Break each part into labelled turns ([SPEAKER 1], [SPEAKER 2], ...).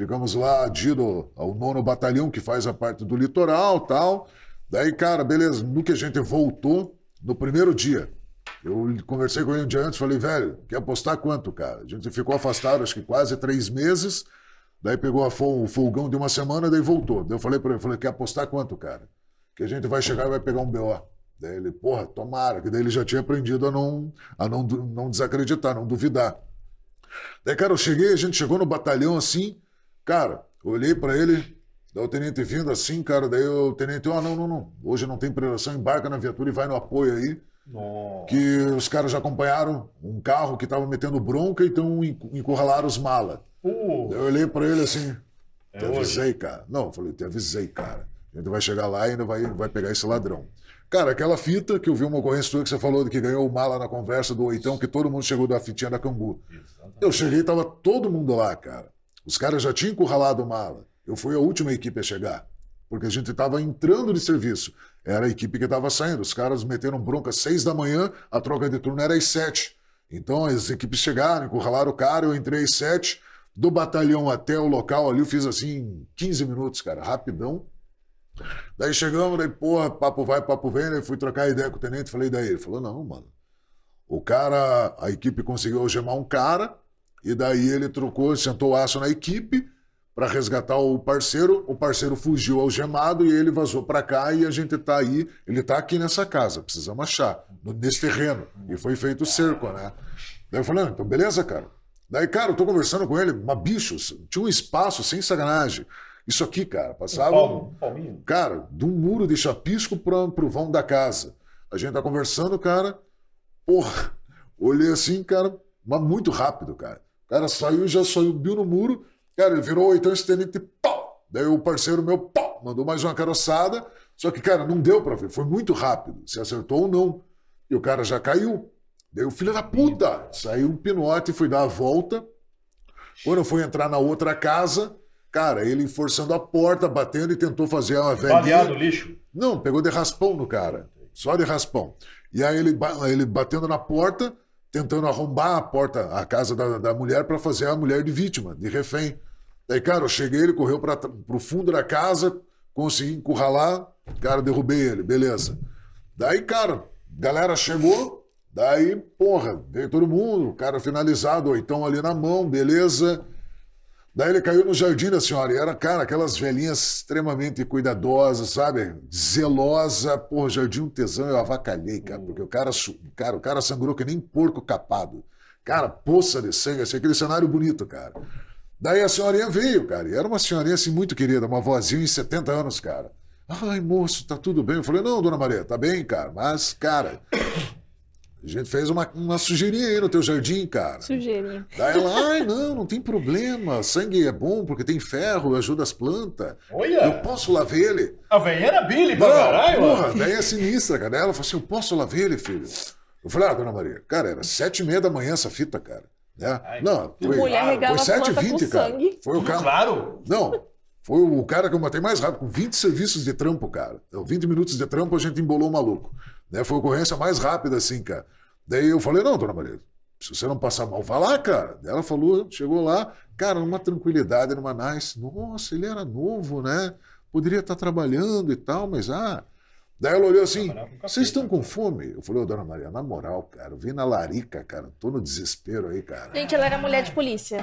[SPEAKER 1] Ficamos lá, adido ao nono batalhão que faz a parte do litoral tal. Daí, cara, beleza, no que a gente voltou, no primeiro dia, eu conversei com ele um dia antes, falei, velho, quer apostar quanto, cara? A gente ficou afastado, acho que quase três meses. Daí pegou o folgão de uma semana, daí voltou. Daí eu falei para ele, falei, quer apostar quanto, cara? Que a gente vai chegar e vai pegar um BO. Daí ele, porra, tomara, que daí ele já tinha aprendido a não, a não, não desacreditar, não duvidar. Daí, cara, eu cheguei, a gente chegou no batalhão assim, Cara, olhei para ele, o tenente vindo assim, cara, daí o tenente, ó, oh, não, não, não, hoje não tem preparação, embarca na viatura e vai no apoio aí. Nossa. Que os caras já acompanharam um carro que tava metendo bronca, então encurralaram os malas. Uh. Eu olhei para ele assim, é te avisei, hoje. cara. Não, eu falei, te avisei, cara. A gente vai chegar lá e ainda vai, vai pegar esse ladrão. Cara, aquela fita que eu vi uma ocorrência tua que você falou de que ganhou o mala na conversa do oitão, que todo mundo chegou da fitinha da Cambu. Exatamente. Eu cheguei e tava todo mundo lá, cara. Os caras já tinham encurralado o mala. Eu fui a última equipe a chegar, porque a gente estava entrando de serviço. Era a equipe que estava saindo. Os caras meteram bronca às seis da manhã, a troca de turno era às sete. Então as equipes chegaram, encurralaram o cara, eu entrei às sete. Do batalhão até o local ali, eu fiz assim 15 minutos, cara, rapidão. Daí chegamos, daí, porra, papo vai, papo vem, daí fui trocar ideia com o tenente, falei, daí? Ele falou, não, mano. O cara, a equipe conseguiu algemar um cara, e daí ele trocou, sentou aço na equipe para resgatar o parceiro. O parceiro fugiu algemado e ele vazou para cá e a gente está aí. Ele está aqui nessa casa, precisamos achar, nesse terreno. E foi feito o cerco, né? Daí eu falei, ah, então beleza, cara. Daí, cara, eu tô conversando com ele, mas bicho, tinha um espaço sem sacanagem. Isso aqui, cara, passava. Um palmo, um cara, um muro de chapisco para pro vão da casa. A gente tá conversando, cara. Porra, olhei assim, cara, mas muito rápido, cara. Cara, saiu já subiu no muro. Cara, ele virou oitão estendente e pau! Daí o parceiro meu, pau! Mandou mais uma caroçada. Só que, cara, não deu pra ver. Foi muito rápido. Se acertou ou não. E o cara já caiu. Daí o filho da puta! Saiu um pinote e fui dar a volta. Quando eu fui entrar na outra casa, cara, ele forçando a porta, batendo e tentou fazer uma velhinha. Baleado, lixo. Não, pegou de raspão no cara. Só de raspão. E aí ele, ele batendo na porta, tentando arrombar a porta, a casa da, da mulher para fazer a mulher de vítima, de refém. Daí, cara, eu cheguei, ele correu para o fundo da casa, consegui encurralar, cara, derrubei ele, beleza. Daí, cara, galera chegou, daí, porra, veio todo mundo, cara finalizado, oitão ali na mão, beleza. Daí ele caiu no jardim da senhora. E era, cara, aquelas velhinhas extremamente cuidadosas, sabe? Zelosa. Pô, jardim um tesão, eu avacalhei, cara. Hum. Porque o cara, cara, o cara sangrou que nem porco capado. Cara, poça de sangue, assim, aquele cenário bonito, cara. Daí a senhorinha veio, cara. E era uma senhorinha assim muito querida, uma vozinha em 70 anos, cara. Ai, moço, tá tudo bem? Eu falei, não, dona Maria, tá bem, cara. Mas, cara, a gente fez uma, uma sujeirinha aí no teu jardim, cara. Sujeirinha. Daí ela, ai, não, não tem problema. Sangue é bom porque tem ferro, ajuda as plantas. Olha! Eu posso lavar ele. A era Billy, pra caralho. Porra, velha é sinistra, cara. ela falou assim, eu posso lavar ele, filho. Eu falei, ah, dona Maria, cara, era sete e meia da manhã essa fita, cara. Né? Ai, não, foi, foi sete e vinte, cara. Sangue. Foi o cara. Claro! Não, foi o cara que eu matei mais rápido, com 20 serviços de trampo, cara. Então, 20 minutos de trampo, a gente embolou o maluco. Né? Foi a ocorrência mais rápida, assim, cara. Daí eu falei, não, dona Maria, se você não passar mal, vá lá, cara. Daí ela falou, chegou lá, cara, numa tranquilidade, numa nice. Nossa, ele era novo, né? Poderia estar tá trabalhando e tal, mas ah. Daí ela olhou assim, vocês estão né? com fome? Eu falei, ô, oh, dona Maria, na moral, cara, eu vim na larica, cara, tô no desespero aí, cara. Gente, ela era mulher de polícia.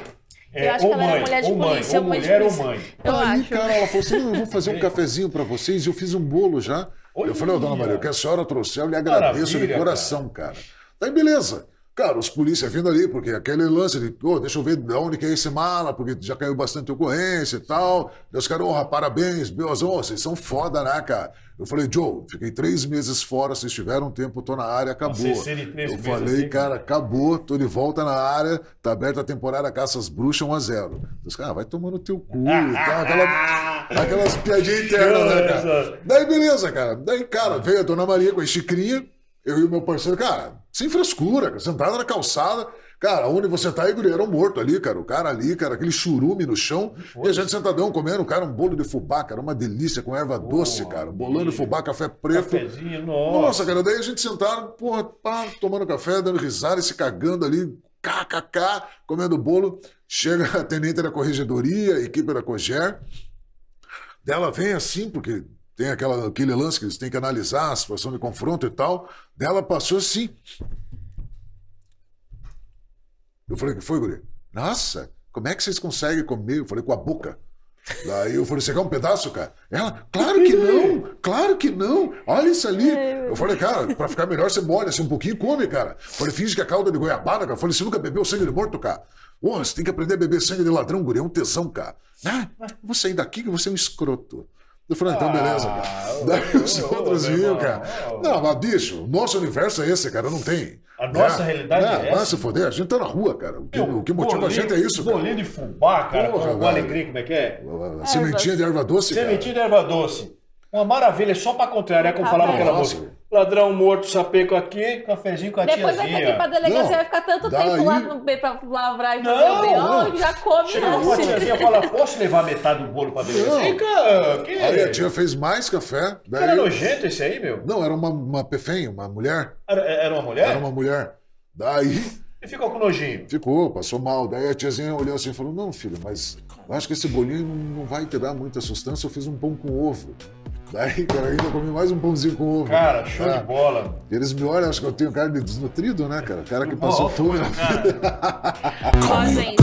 [SPEAKER 1] É, eu acho que ela mãe, era mulher de ou polícia. Mãe, ou mulher ou mãe. Eu aí, acho. cara, ela falou assim, eu vou fazer um cafezinho para vocês, eu fiz um bolo já. Oi, eu falei, ô, dona Maria, o que a senhora trouxe, eu lhe agradeço de coração, cara. cara. Daí, beleza. Cara, os policiais vindo ali, porque aquele lance de, pô, deixa eu ver de onde que é esse mala, porque já caiu bastante ocorrência e tal. deus os caras, parabéns, meus, oh, vocês são foda, né, cara? Eu falei, Joe, fiquei três meses fora, vocês tiveram um tempo, tô na área, acabou. Nossa, eu falei, assim, né? cara, acabou, tô de volta na área, tá aberta a temporada, caças bruxas 1 a 0 Os caras, ah, vai tomando teu cu, tá? Aquela, aquelas piadinhas internas, né, cara? Daí, beleza, cara. Daí, cara, veio a Dona Maria com a xicrinha, eu e o meu parceiro, cara, sem frescura, sentado na calçada. Cara, onde você tá, Igor, era um morto ali, cara. O cara ali, cara, aquele churume no chão. E a gente sentadão comendo, cara, um bolo de fubá, cara, uma delícia, com erva doce, cara. Bolando fubá, café preto. Cafezinho, nossa. nossa, cara, daí a gente sentado, porra, pá, tomando café, dando risada e se cagando ali, kkk, comendo bolo. Chega a tenente da corregedoria, equipe da Coger. Dela vem assim, porque tem aquela, aquele lance que eles têm que analisar a situação de confronto e tal. Dela passou assim. Eu falei, que foi, guri? Nossa, como é que vocês conseguem comer? Eu falei, com a boca. Daí eu falei, você quer um pedaço, cara? Ela, claro que não, claro que não, olha isso ali. Eu falei, cara, pra ficar melhor você molha assim um pouquinho e come, cara. Eu falei, finge que é calda de goiabada, cara. Eu falei, você nunca bebeu sangue de morto, cara? Ô, você tem que aprender a beber sangue de ladrão, guri, é um tesão, cara. Ah, eu vou sair daqui que você é um escroto. Eu falei, então beleza. Ah, Daí os outros oh, cara. não, mas bicho, o nosso universo é esse, cara, não tem. A nossa né? realidade né? é, essa. Vai se foder, a gente tá na rua, cara. O que, o que motiva a gente é isso, bolinho cara. Bolinho de fubá, cara, Porra, com alecrim, como é que é? Sementinha de erva doce, Sementinha de erva doce. Uma maravilha, é só pra contrariar como falava aquela música. Ladrão morto, chapeco aqui, cafezinho com a Depois tiazinha. Depois vai ter que ir pra delegacia, não, vai ficar tanto tempo lá no B pra lavrar e fazer o não. já come Chega antes. a tiazinha fala, posso levar metade do bolo pra delegacia? Fica... Que... Aí a tia fez mais café. Daí... Era nojento esse aí, meu? Não, era uma, uma pefém, uma mulher. Era, era uma mulher? Era uma mulher. Daí... E ficou com nojinho? Ficou, passou mal. Daí a tiazinha olhou assim e falou, não, filho, mas eu acho que esse bolinho não vai te dar muita sustância, eu fiz um pão com ovo. Aí, cara, ainda comi mais um pãozinho com ovo. Cara, né? show cara. de ah, bola. Eles me olham, acho que eu tenho cara de desnutrido, né, cara? Cara que passou fome. Ó, gente.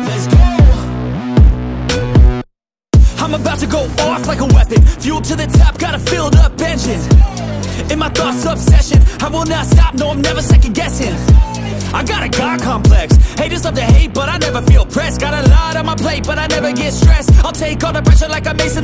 [SPEAKER 1] Let's go. I'm about to go off like a weapon. Fuel to the top, got a filled up engine. In my thoughts, obsession. I will not stop, no, I'm never second guessing. I got a God complex. Haters love to hate, but I never feel pressed. Got a lot on my plate, but I never get stressed. I'll take all the pressure like a mason.